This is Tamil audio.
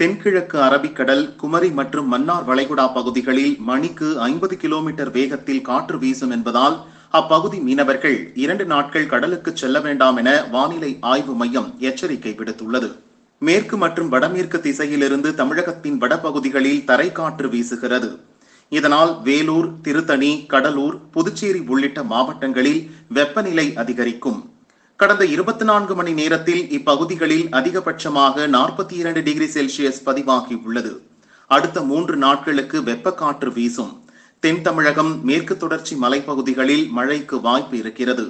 தென்கிழக்கு அரபிக்கடல் குமரி மற்றும் மன்னார் வளைகுடா பகுதிகளில் மணிக்கு ஐம்பது கிலோமீட்டர் வேகத்தில் காற்று வீசும் என்பதால் அப்பகுதி மீனவர்கள் இரண்டு நாட்கள் கடலுக்கு செல்ல வேண்டாம் என வானிலை ஆய்வு மையம் எச்சரிக்கை விடுத்துள்ளது மேற்கு மற்றும் வடமேற்கு திசையிலிருந்து தமிழகத்தின் வடபகுதிகளில் தரைக்காற்று வீசுகிறது இதனால் வேலூர் திருத்தணி கடலூர் புதுச்சேரி உள்ளிட்ட மாவட்டங்களில் வெப்பநிலை அதிகரிக்கும் கடந்த இருபத்தி நான்கு மணி நேரத்தில் இப்பகுதிகளில் அதிகபட்சமாக நாற்பத்தி இரண்டு டிகிரி செல்சியஸ் பதிவாகி உள்ளது அடுத்த மூன்று நாட்களுக்கு வெப்பக்காற்று வீசும் தென் தமிழகம் மேற்கு தொடர்ச்சி மலைப்பகுதிகளில் மழைக்கு வாய்ப்பு இருக்கிறது